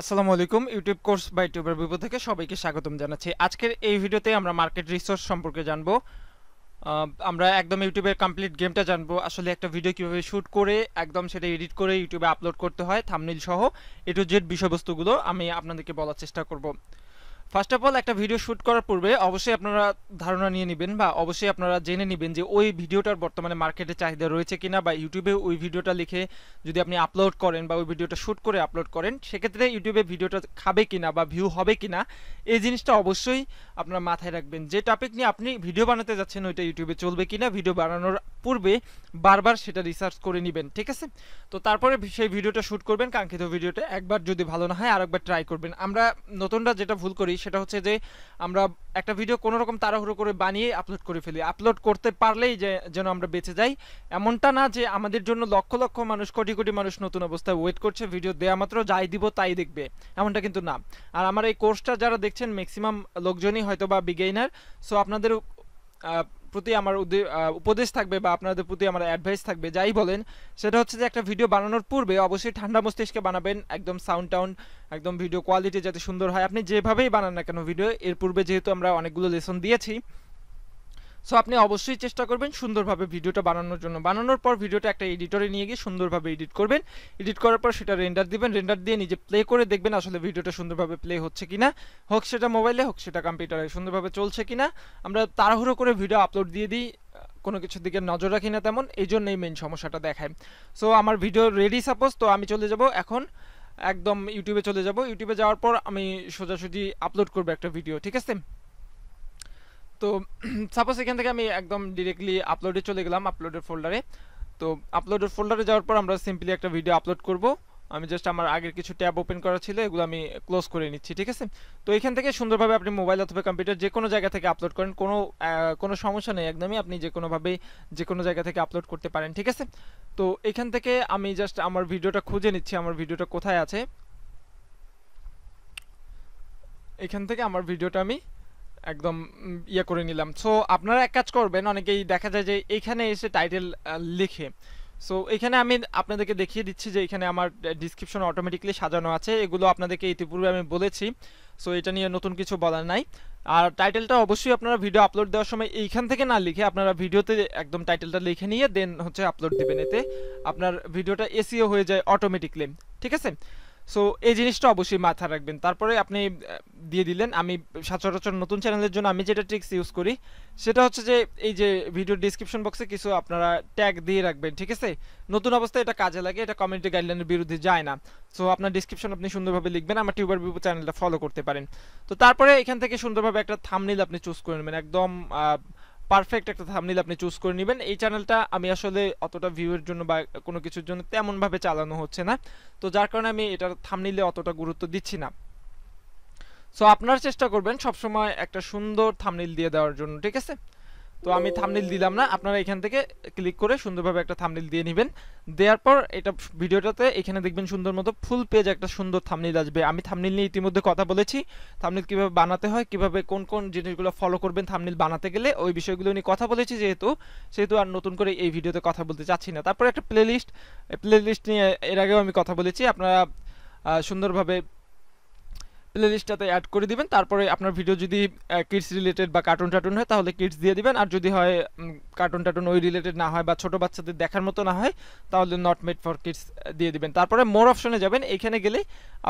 আসসালামু আলাইকুম YouTube course by টিউবের বিপদ থেকে সবাইকে স্বাগতম জানাচ্ছি আজকের এই ভিডিওতে আমরা মার্কেট রিসোর্স সম্পর্কে জানব আমরা একদম ইউটিউবের কমপ্লিট গেমটা জানবো আসলে একটা ভিডিও কীভাবে শ্যুট করে একদম সেটা এডিট করে ইউটিউবে আপলোড করতে হয় থামনিল সহ এটু জেড বিষয়বস্তুগুলো আমি আপনাদেরকে বলার চেষ্টা করব ফার্স্ট অফ অল একটা ভিডিও শ্যুট করার পূর্বে অবশ্যই আপনারা ধারণা নিয়ে নেবেন বা অবশ্যই আপনারা জেনে নেবেন যে ওই ভিডিওটার বর্তমানে মার্কেটে চাহিদা রয়েছে কিনা বা ইউটিউবে ওই ভিডিওটা লিখে যদি আপনি আপলোড করেন বা ওই ভিডিওটা শ্যুট করে আপলোড করেন সেক্ষেত্রে ইউটিউবে ভিডিওটা খাবে কিনা বা ভিউ হবে কিনা এই জিনিসটা অবশ্যই আপনারা মাথায় রাখবেন যে টপিক নিয়ে আপনি ভিডিও বানাতে যাচ্ছেন ওইটা ইউটিউবে চলবে কিনা ভিডিও বানানোর পূর্বে বারবার সেটা রিসার্চ করে নেবেন ঠিক আছে তো তারপরে সেই ভিডিওটা শ্যুট করবেন কাঙ্ক্ষিত ভিডিওটা একবার যদি ভালো না হয় আরেকবার ট্রাই করবেন আমরা নতুনরা যেটা ভুল করি সেটা হচ্ছে যে আমরা একটা ভিডিও কোনো রকম তাড়াহুড়ো করে বানিয়ে আপলোড করে ফেলি আপলোড করতে পারলেই যে যেন আমরা বেঁচে যাই এমনটা না যে আমাদের জন্য লক্ষ লক্ষ মানুষ কোটি কোটি মানুষ নতুন অবস্থায় ওয়েট করছে ভিডিও দেয়া মাত্র যাই দিব তাই দেখবে এমনটা কিন্তু না আর আমার এই কোর্সটা যারা দেখছেন ম্যাক্সিমাম লোকজনই হয়তো বা বিগেইনার সো আপনাদের প্রতি আমার উপদেশ থাকবে বা আপনাদের প্রতি আমার অ্যাডভাইস থাকবে যাই বলেন সেটা হচ্ছে যে একটা ভিডিও বানানোর পূর্বে অবশ্যই ঠান্ডা মস্তিষ্কে বানাবেন একদম সাউন্ড টাউন একদম ভিডিও কোয়ালিটি যাতে সুন্দর হয় আপনি যেভাবেই বানান না কেন ভিডিও এর পূর্বে যেহেতু আমরা অনেকগুলো লেসন দিয়েছি সো আপনি অবশ্যই চেষ্টা করবেন সুন্দরভাবে ভিডিওটা বানানোর জন্য বানানোর পর ভিডিওটা একটা এডিটরে নিয়ে গিয়ে সুন্দরভাবে এডিট করবেন এডিট করার পর সেটা রেন্ডার দিবেন রেন্ডার দিয়ে নিজে প্লে করে দেখবেন আসলে ভিডিওটা সুন্দরভাবে প্লে হচ্ছে কিনা হোক সেটা মোবাইলে হোক সেটা কম্পিউটারে সুন্দরভাবে চলছে কিনা আমরা তাড়াহুড়ো করে ভিডিও আপলোড দিয়ে দিই কোনো কিছুর দিকে নজর রাখি না তেমন এই জন্যই মেন সমস্যাটা দেখায় সো আমার ভিডিও রেডি সাপোজ তো আমি চলে যাব এখন একদম ইউটিউবে চলে যাব ইউটিউবে যাওয়ার পর আমি সোজাসুজি আপলোড করবো একটা ভিডিও ঠিক আছে তো সাপোজ এখান থেকে আমি একদম ডিরেক্টলি আপলোডে চলে গেলাম আপলোডের ফোল্ডারে তো আপলোডের ফোল্ডারে যাওয়ার পর আমরা সিম্পলি একটা ভিডিও আপলোড করব আমি জাস্ট আমার আগের কিছু ট্যাব ওপেন করা ছিল এগুলো আমি ক্লোজ করে নিচ্ছি ঠিক আছে তো এখান থেকে সুন্দরভাবে আপনি মোবাইল অথবা কম্পিউটার যে কোনো জায়গা থেকে আপলোড করেন কোনো কোনো সমস্যা নেই একদমই আপনি যে কোনোভাবেই যে কোনো জায়গা থেকে আপলোড করতে পারেন ঠিক আছে তো এখান থেকে আমি জাস্ট আমার ভিডিওটা খুঁজে নিচ্ছি আমার ভিডিওটা কোথায় আছে এখান থেকে আমার ভিডিওটা আমি একদম ইয়ে করে নিলাম সো আপনারা এক কাজ করবেন অনেকেই দেখা যায় যে এখানে এসে টাইটেল লিখে সো এখানে আমি আপনাদেরকে দেখিয়ে দিচ্ছি যে এখানে আমার ডিসক্রিপশন অটোমেটিকলি সাজানো আছে এগুলো আপনাদেরকে ইতিপূর্বে আমি বলেছি সো এটা নিয়ে নতুন কিছু বলার নাই আর টাইটেলটা অবশ্যই আপনারা ভিডিও আপলোড দেওয়ার সময় এইখান থেকে না লিখে আপনারা ভিডিওতে একদম টাইটেলটা লিখে নিয়ে দেন হচ্ছে আপলোড দেবেন এতে আপনার ভিডিওটা এসিও হয়ে যায় অটোমেটিকলি ঠিক আছে সো এই জিনিসটা অবশ্যই মাথায় রাখবেন তারপরে আপনি দিয়ে দিলেন আমি সচরাচর নতুন চ্যানেলের জন্য আমি যেটা ট্রিক্স ইউজ করি সেটা হচ্ছে যে এই যে ভিডিও ডিসক্রিপশন বক্সে কিছু আপনারা ট্যাগ দিয়ে রাখবেন ঠিক আছে নতুন অবস্থায় এটা কাজে লাগে এটা কমিউনিটি গাইডলাইনের বিরুদ্ধে যায় না সো আপনার ডিসক্রিপশন আপনি সুন্দরভাবে লিখবেন আমার টিউবার বিপু চ্যানেলটা ফলো করতে পারেন তো তারপরে এখান থেকে সুন্দরভাবে একটা থামনিল আপনি চুজ করে নেবেন একদম পারফেক্ট একটা থামনিল আপনি চুজ করে নেবেন এই চ্যানেলটা আমি আসলে অতটা ভিউয়ের জন্য বা কোনো কিছুর জন্য তেমনভাবে চালানো হচ্ছে না তো যার কারণে আমি থাম থামনিলে অতটা গুরুত্ব দিচ্ছি না সো আপনারা চেষ্টা করবেন সবসময় একটা সুন্দর থামনিল দিয়ে দেওয়ার জন্য ঠিক আছে তো আমি থামনিল দিলাম না আপনারা এখান থেকে ক্লিক করে সুন্দরভাবে একটা থামনেল দিয়ে নেবেন দেওয়ার পর এটা ভিডিওটাতে এখানে দেখবেন সুন্দর মতো ফুল পেজ একটা সুন্দর থামনিল আসবে আমি থামনিল নিয়ে ইতিমধ্যে কথা বলেছি থামনিল কিভাবে বানাতে হয় কিভাবে কোন কোন জিনিসগুলো ফলো করবেন থামনিল বানাতে গেলে ওই বিষয়গুলো নিয়ে কথা বলেছি যেহেতু সেহেতু আর নতুন করে এই ভিডিওতে কথা বলতে চাচ্ছি না তারপর একটা প্লেলিস্ট প্লেলিস্ট নিয়ে এর আগেও আমি কথা বলেছি আপনারা সুন্দরভাবে প্লেলিস্টটাতে অ্যাড করে দিবেন তারপরে আপনার ভিডিও যদি কিডস রিলেটেড বা কার্টুন টার্টুন হয় তাহলে কিডস দিয়ে দিবেন আর যদি হয় কার্টুন টার্টুন ওই রিলেটেড না হয় বা ছোট বাচ্চাদের দেখার মতো না হয় তাহলে নট মেড ফর কিডস দিয়ে দিবেন তারপরে মোর অপশনে যাবেন এখানে গেলে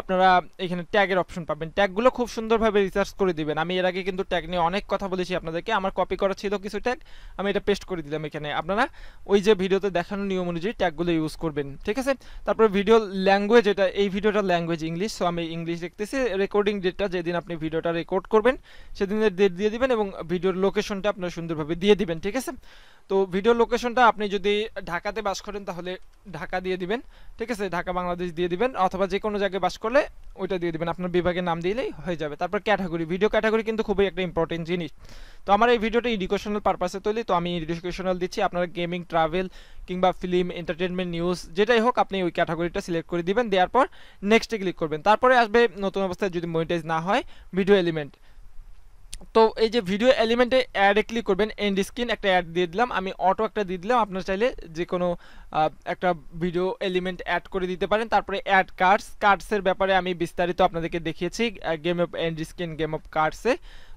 আপনারা এখানে ট্যাগের অপশন পাবেন ট্যাগগুলো খুব সুন্দরভাবে রিসার্চ করে দিবেন আমি এর আগে কিন্তু ট্যাগ নিয়ে অনেক কথা বলেছি আপনাদেরকে আমার কপি করা ছিল কিছু ট্যাগ আমি এটা পেস্ট করে দিলাম এখানে আপনারা ওই যে ভিডিওতে দেখানো নিয়ম অনুযায়ী ট্যাগগুলো ইউজ করবেন ঠিক আছে তারপরে ভিডিও ল্যাঙ্গুয়েজ এটা এই ভিডিওটা ল্যাঙ্গুয়েজ ইংলিশ সো আমি ইংলিশ দেখতেছি রেকর্ডিং ডেটটা যেদিন আপনি ভিডিওটা রেকর্ড করবেন সেদিনের ডেট দিয়ে দিবেন এবং ভিডিওর লোকেশনটা আপনারা সুন্দরভাবে দিয়ে দিবেন ঠিক আছে তো ভিডিও লোকেশনটা আপনি যদি ঢাকাতে বাস করেন তাহলে ঢাকা দিয়ে দিবেন ঠিক আছে ঢাকা বাংলাদেশ দিয়ে দিবেন অথবা যে কোনো জায়গায় বাস করলে ওইটা দিয়ে দিবেন আপনার বিভাগের নাম দিলেই হয়ে যাবে তারপর ক্যাটাগরি ভিডিও ক্যাটাগরি কিন্তু খুবই একটা ইম্পর্টেন্ট জিনিস তো আমার এই ভিডিওটা এডুকেশনাল পারপাসে তৈরি তো আমি এডুকেশনাল দিচ্ছি আপনারা গেমিং ট্রাভেল কিংবা ফিল্ম এন্টারটেনমেন্ট নিউজ যেটাই হোক আপনি ওই ক্যাটাগরিটা সিলেক্ট করে দিবেন দেওয়ার পর নেক্সটে ক্লিক করবেন তারপরে আসবে নতুন অবস্থায় যদি মনিটাইজ না হয় ভিডিও এলিমেন্ট তো এই যে ভিডিও এলিমেন্টে অ্যাডে ক্লিক করবেন এন্ড স্ক্রিন একটা অ্যাড দিয়ে দিলাম আমি অটো একটা দিয়ে দিলাম আপনার চাইলে যে কোনো একটা ভিডিও এলিমেন্ট অ্যাড করে দিতে পারেন তারপরে অ্যাড কার্ডস কার্ডসের ব্যাপারে আমি বিস্তারিত আপনাদেরকে দেখিয়েছি game of end screen game of কার্ডসে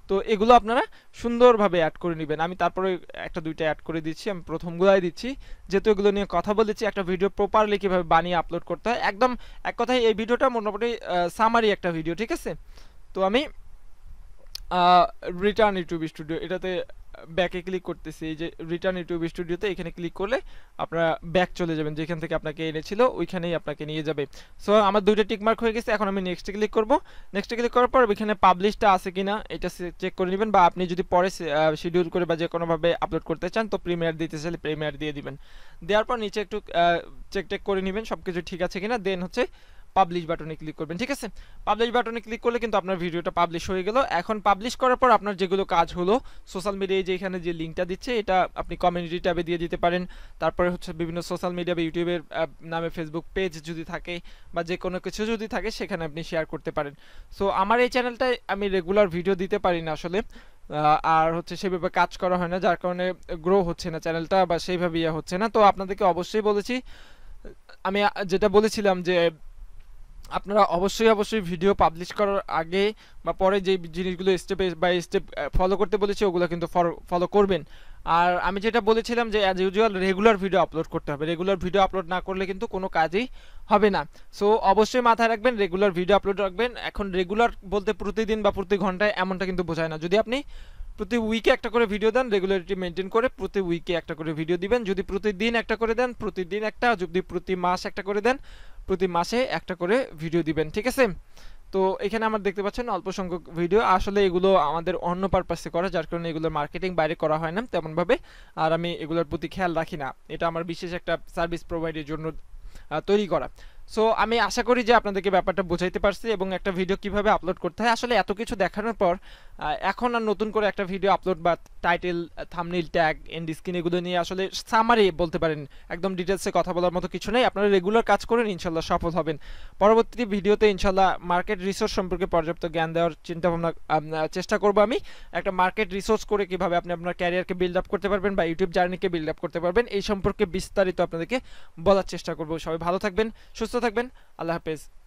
তো এগুলো আপনারা সুন্দরভাবে অ্যাড করে নেবেন আমি তারপরে একটা দুইটা অ্যাড করে দিচ্ছি আমি প্রথমগুলাই দিচ্ছি যেহেতু এগুলো নিয়ে কথা বলেছি একটা ভিডিও প্রপারলি কীভাবে বানিয়ে আপলোড করতে হয় একদম এক কথায় এই ভিডিওটা মোটামুটি সামারি একটা ভিডিও ঠিক আছে তো আমি রিটার্ন ইউটিউব স্টুডিও এটাতে ব্যাকে ক্লিক করতেছি এই যে রিটার্ন ইউটিউব স্টুডিওতে এখানে ক্লিক করলে আপনারা ব্যাক চলে যাবেন যেখান থেকে আপনাকে এনেছিল ওইখানেই আপনাকে নিয়ে যাবে সো আমার দুইটা টিকমার্ক হয়ে গেছে এখন আমি নেক্সটে ক্লিক করব নেক্সটে ক্লিক করার পর ওইখানে পাবলিশটা আছে কিনা এটা চেক করে নেবেন বা আপনি যদি পরে শিডিউল করে বা যে কোনোভাবে আপলোড করতে চান তো প্রিমিয়ার দিতে চাইলে প্রিমিয়ার দিয়ে দিবেন দেওয়ার পর নিচে একটু চেক টেক করে নেবেন সব কিছু ঠিক আছে কিনা দেন হচ্ছে পাবলিশ বাটনে ক্লিক করবেন ঠিক আছে পাবলিশ বাটনে ক্লিক করলে কিন্তু আপনার ভিডিওটা পাবলিশ হয়ে গেল এখন পাবলিশ করার পর আপনার যেগুলো কাজ হলো সোশ্যাল মিডিয়ায় যে এখানে যে লিঙ্কটা দিচ্ছে এটা আপনি কমিউনিটি ট্যাবে দিয়ে দিতে পারেন তারপরে হচ্ছে বিভিন্ন সোশ্যাল মিডিয়া বা ইউটিউবের নামে ফেসবুক পেজ যদি থাকে বা যে কোনো কিছু যদি থাকে সেখানে আপনি শেয়ার করতে পারেন সো আমার এই চ্যানেলটায় আমি রেগুলার ভিডিও দিতে পারি না আসলে আর হচ্ছে সেভাবে কাজ করা হয় না যার কারণে গ্রো হচ্ছে না চ্যানেলটা বা সেইভাবে ইয়ে হচ্ছে না তো আপনাদেরকে অবশ্যই বলেছি আমি যেটা বলেছিলাম যে আপনারা অবশ্যই অবশ্যই ভিডিও পাবলিশ করার আগে বা পরে যে জিনিসগুলো স্টেপ বাই স্টেপ ফলো করতে বলেছি ওগুলো কিন্তু ফলো করবেন আর আমি যেটা বলেছিলাম যে as usual regular video upload করতে হবে রেগুলার ভিডিও আপলোড না করলে কিন্তু কোনো কাজই হবে না সো অবশ্যই মাথায় রাখবেন রেগুলার ভিডিও আপলোড রাখবেন এখন রেগুলার বলতে প্রতিদিন বা প্রতি ঘন্টায় এমনটা কিন্তু বোঝায় না যদি আপনি প্রতি উইকে একটা করে ভিডিও দেন রেগুলারিটি মেনটেন করে প্রতি উইকে একটা করে ভিডিও দিবেন যদি প্রতিদিন একটা করে দেন প্রতিদিন একটা যদি প্রতি মাস একটা করে দেন প্রতি মাসে একটা করে ভিডিও দিবেন ঠিক আছে তো এখানে আমার দেখতে পাচ্ছেন অল্প সংখ্যক ভিডিও আসলে এগুলো আমাদের অন্য পারপাসে করা যার কারণে এগুলোর মার্কেটিং বাইরে করা হয় না তেমনভাবে আর আমি এগুলোর প্রতি খেয়াল রাখি না এটা আমার বিশেষ একটা সার্ভিস প্রোভাইডের জন্য তৈরি করা সো আমি আশা করি যে আপনাদেরকে ব্যাপারটা বোঝাইতে পারছি এবং একটা ভিডিও কিভাবে আপলোড করতে হয় আসলে এত কিছু দেখানোর পর এখন আর নতুন করে একটা ভিডিও আপলোড বা title thumbnail tag end screen এগুলো নিয়ে আসলে সামারি বলতে পারেন একদম ডিটেলসে কথা বলার মতো কিছু নেই আপনারা রেগুলার কাজ করেন ইনশাল্লাহ সফল হবেন পরবর্তী ভিডিওতে ইনশাল্লাহ মার্কেট রিসোর্স সম্পর্কে পর্যাপ্ত জ্ঞান দেওয়ার চিন্তাভাবনা চেষ্টা করব আমি একটা মার্কেট রিসোর্স করে কিভাবে আপনি আপনার ক্যারিয়ারকে বিল্ড আপ করতে পারবেন বা ইউটিউব জার্নিকে বিল্ড আপ করতে পারবেন এই সম্পর্কে বিস্তারিত আপনাদেরকে বলার চেষ্টা করব সবাই ভালো থাকবেন সুস্থ থাকবেন আল্লাহ হাফেজ